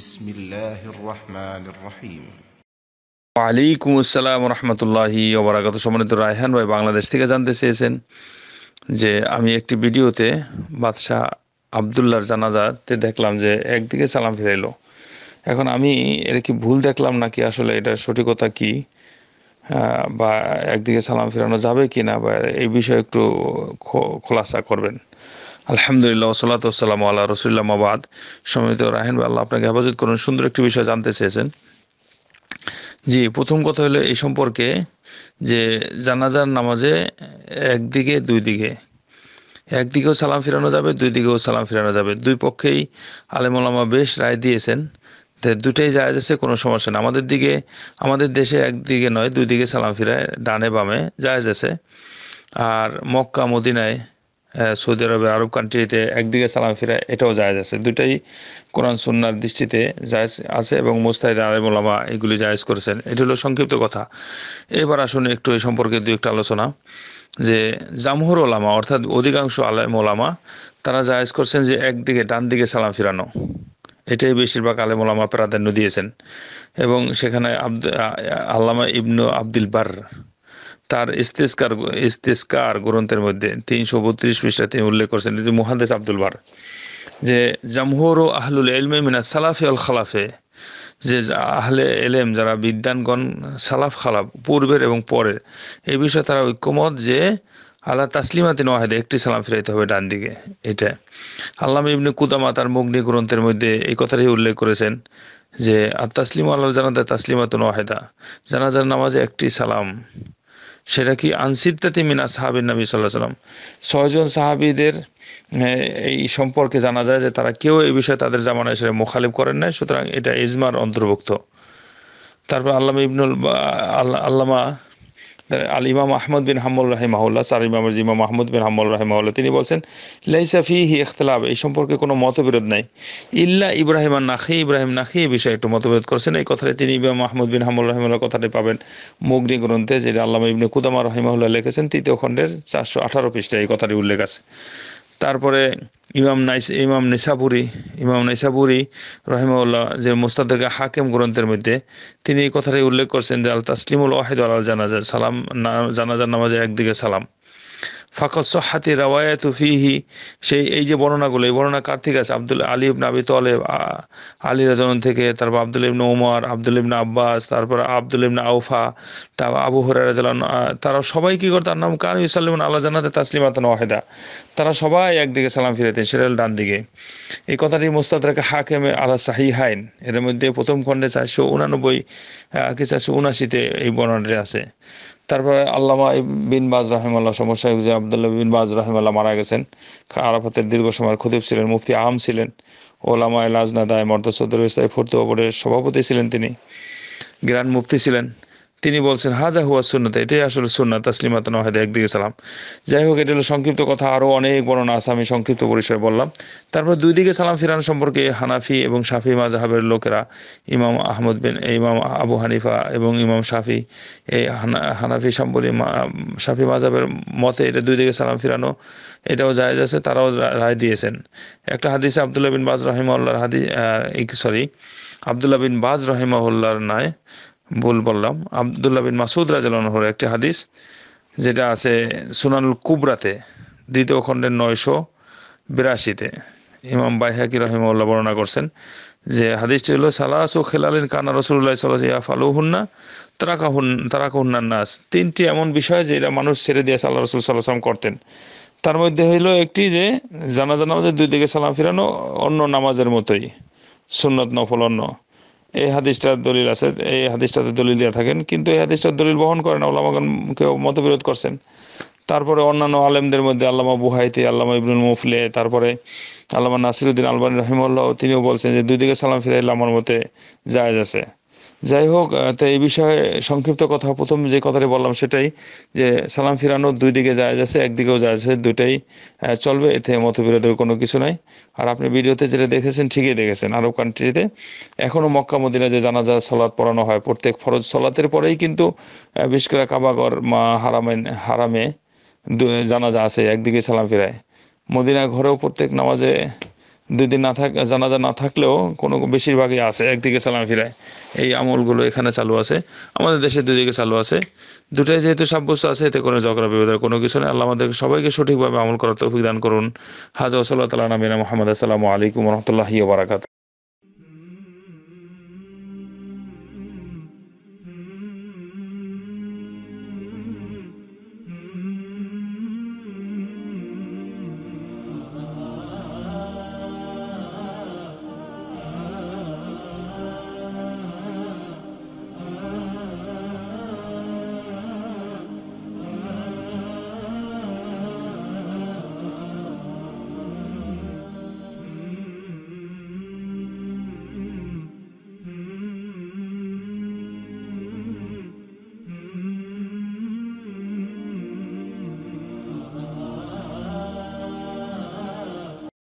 بسم الله الرحمن الرحيم ওয়ালাইকুম আসসালাম সম্মানিত রায়হান ভাই বাংলাদেশ থেকে জানতে চেয়েছেন যে আমি একটি ভিডিওতে বাদশাহ আবদুল্লার জানাজাতে দেখলাম যে একদিকে সালাম ফিরাইলো এখন আমি এটা কি ভুল দেখলাম নাকি আসলে এটার সঠিকতা কি বা একদিকে সালাম ফেরানো যাবে কি না বা এই বিষয়ে একটু খোলাসা করবেন আলহামদুলিল্লাহ ওসালাম আল্লাহ রসুল্লামাবাদ সমিত রাহেন আল্লাহ আপনাকে হেফাজত করুন সুন্দর একটি বিষয় জানতে চেয়েছেন জি প্রথম কথা হলো এই সম্পর্কে যে জানাজার নামাজে একদিকে দুই দিকে একদিকেও সালাম ফিরানো যাবে দুই দিকেও সালাম ফিরানো যাবে দুই পক্ষেই আলেমুলামা বেশ রায় দিয়েছেন দুটাই যায় আছে কোনো সমস্যা না আমাদের দিকে আমাদের দেশে একদিকে নয় দুই দিকে সালাম ফিরায় ডানে বামে যায় যাচ্ছে আর মক্কা মদিনায় সৌদি আরবে আরব কান্ট্রিতে একদিকে সালাম ফিরা এটাও জায়জ আছে দুটাই কোরআন সুন্নার দৃষ্টিতে জায়জ আছে এবং মুস্তাহিদ ওলামা এগুলি জায়জ করেছেন এটি হলো সংক্ষিপ্ত কথা এবার আসুন একটু এই সম্পর্কে দু একটা আলোচনা যে জামহুর ওলামা অর্থাৎ অধিকাংশ আলেম ওলামা তারা জায়জ করছেন যে একদিকে ডান দিকে সালাম ফিরানো এটাই বেশিরভাগ আলেম ওলামা প্রাধান্য দিয়েছেন এবং সেখানে আব্দ আল্লামা ইবনু আব্দুল বার তার ইস্তেসকার ইস্তেসকার গ্রন্থের মধ্যে তিনশো বত্রিশ পৃষ্ঠা তিনি উল্লেখ করেছেন যে মুহাদ্দেস আব্দুল বার যে জামহর ও আহলুল এলমে মিনা সালাফে আল খালাফে যে আহলে এলেম যারা বিদ্যানগণ সালাফ খালাফ পূর্বের এবং পরের এই বিষয়ে তারা ঐক্যমত যে আল্লাহ তাসলিমাতে নোয়াহেদে একটি সালাম ফিরাইতে হবে ডান দিকে এটা আল্লাহ ইবনে কুদামা তার মুগ্নি গ্রন্থের মধ্যে এই কথাটি উল্লেখ করেছেন যে আর তাসলিম আল্লাহ জানাতে তাসলিমাতুন নোয়াহেদা জানাজার নামাজে একটি সালাম সেটা কি আনসিদ্দাতি মিনা সাহাবিন নবী সাল্লাহ সাল্লাম ছয়জন সাহাবিদের এই সম্পর্কে জানা যায় যে তারা কেউ এই বিষয়ে তাদের জামানায় হিসেবে মোখালিফ করেন নাই সুতরাং এটা ইজমার অন্তর্ভুক্ত তারপর আল্লামা ইবনুল আল্লামা আল ইমাম আহমদ বিন হাম্মুল রাহিমাহুল্লাহ চার ইমামের ইমাম আহমদ বিন হাম্মুল রাহিমাহুল্লাহ তিনি বলছেন লাইসা ফিহি ইখতলাফ এই সম্পর্কে কোনো মতবিরোধ নাই ইল্লা ইব্রাহিম আর নাখি ইব্রাহিম নাখি এই বিষয়ে একটু মতবিরোধ করছেন এই কথাটি তিনি ইমাম আহমদ বিন হাম্মুল রাহিমাল্লাহ কথাটি পাবেন মুগ্নি গ্রন্থে যেটা আল্লামা ইবনে কুদামা রহিমাহুল্লাহ লিখেছেন তৃতীয় খণ্ডের চারশো আঠারো পৃষ্ঠায় এই কথাটি উল্লেখ আছে তারপরে ইমাম নাইস ইমাম নিসাপুরি ইমাম নিসাপুরি রহিমাউল্লাহ যে মুস্তাদেরগা হাকিম গ্রন্থের মধ্যে তিনি এই কথাটাই উল্লেখ করছেন যে আল তাসলিমুল ওয়াহিদ আল জানাজা সালাম জানাজার নামাজে একদিকে সালাম ফাকত সোহাতি রাওয়ায়াত ফিহি সেই এই যে বর্ণনাগুলো এই বর্ণনা কার থেকে আছে আব্দুল আলী ইবনা আবি তলেব আলী রাজন থেকে তারপর আব্দুল ইবনা উমর আব্দুল ইবনা আব্বাস তারপর আব্দুল ইবনা আউফা তারপর আবু হরার তারা সবাই কী করে তার নাম কান ইসাল্লিমন আল্লাহ জানাতে তাসলিমাত ওয়াহেদা তারা সবাই একদিকে সালাম ফিরাতেন সেরাল ডান দিকে এই কথাটি মোস্তাদ মুস্তাদাকে হাকেম আলা সাহি হাইন এর মধ্যে প্রথম খণ্ডে চারশো উনানব্বই কি চারশো উনাশিতে এই বর্ণনাটি আছে তারপরে আল্লামা বিন বাজ রাহেমাল্লাহ সমস্যা হুজে আবদুল্লাহ বিন বাজ রাহেমাল্লাহ মারা গেছেন আরাফাতের দীর্ঘ সময় খুদিব ছিলেন মুফতি আহম ছিলেন ওলামা এলাজনা মর্দ সদর ইসলাম ফুর্তু ওপরের সভাপতি ছিলেন তিনি গ্র্যান্ড মুফতি ছিলেন তিনি বলছেন হাজা হুয়া সুন্নাতে এটাই আসলে সুন্না তাসলিমাত নহেদা একদিকে সালাম যাই হোক এটা হলো সংক্ষিপ্ত কথা আরও অনেক বর্ণনা আছে আমি সংক্ষিপ্ত পরিসরে বললাম তারপর দুই দিকে সালাম ফিরান সম্পর্কে হানাফি এবং শাফি মাজাহাবের লোকেরা ইমাম আহমদ বিন ইমাম আবু হানিফা এবং ইমাম শাফি এই হানাফি সম্পর্কে শাফি মাজাবের মতে এটা দুই দিকে সালাম ফিরানো এটাও জায়গা আছে তারাও রায় দিয়েছেন একটা হাদিস আবদুল্লাহ বিন বাজ রহিমাল্লাহর হাদিস সরি আবদুল্লাহ বিন বাজ রহিমাহুল্লাহর নয় ভুল বললাম আবদুল্লাহ বিন মাসুদ রাজালহর একটি হাদিস যেটা আছে সুনানুল কুবরাতে দ্বিতীয় খণ্ডের নয়শো বিরাশিতে ইমাম বাইহাকি রহিমউল্লাহ বর্ণনা করছেন যে হাদিসটি হলো সালাস ও খেলালিন কানা রসুল্লাহ সাল ইয়া ফালু হুন্না তারাকা হুন তারাকা নাস তিনটি এমন বিষয় যে এটা মানুষ ছেড়ে দিয়ে সাল্লাহ রসুল সাল্লাহাম করতেন তার মধ্যে হইল একটি যে জানাজা নামাজের দুই দিকে সালাম ফিরানো অন্য নামাজের মতোই সুন্নত নফল অন্য এই হাদিসটার দলিল আছে এই হাদিসটাতে দলিল দিয়ে থাকেন কিন্তু এই হাদিসটার দলিল বহন করেন না কেউ মতবিরোধ করছেন তারপরে অন্যান্য আলেমদের মধ্যে আল্লামা বুহাইতে আল্লামা ইবনুল মুফলে তারপরে আল্লামা নাসিরুদ্দিন আলবানী রহিমুল্লাহ তিনিও বলছেন যে দুই দিকে সালাম ফিরাইলে আমার মতে জায়জ আছে যাই হোক তো এই বিষয়ে সংক্ষিপ্ত কথা প্রথম যে কথাটি বললাম সেটাই যে সালাম ফিরানো দুই দিকে যায় যাচ্ছে একদিকেও যায় যাচ্ছে দুটাই চলবে এতে মতবিরোধের কোনো কিছু নাই আর আপনি ভিডিওতে যেটা দেখেছেন ঠিকই দেখেছেন আরব কান্ট্রিতে এখনও মক্কা মদিনা যে জানাজা সলাদ পড়ানো হয় প্রত্যেক ফরজ সলাতের পরেই কিন্তু বিশেষ কাবাগর মা হারামেন হারামে জানাজা আছে একদিকে সালাম ফিরায় মদিনা ঘরেও প্রত্যেক নামাজে দুই দিন না থাক জানাজা না থাকলেও কোনো বেশিরভাগই আছে একদিকে সালাম ফিরায় এই আমলগুলো এখানে চালু আছে আমাদের দেশে দুদিকে চালু আছে দুটাই যেহেতু সাব্যস্ত আছে এতে কোনো ঝগড়া বিভেদের কোনো কিছু নেই আল্লাহ আমাদের সবাইকে সঠিকভাবে আমল করার তৌফিক দান করুন হাজা সাল্লাহ তালা নামিনা মোহাম্মদ আসসালামু আলাইকুম রহমতুল্লাহি বারাকাত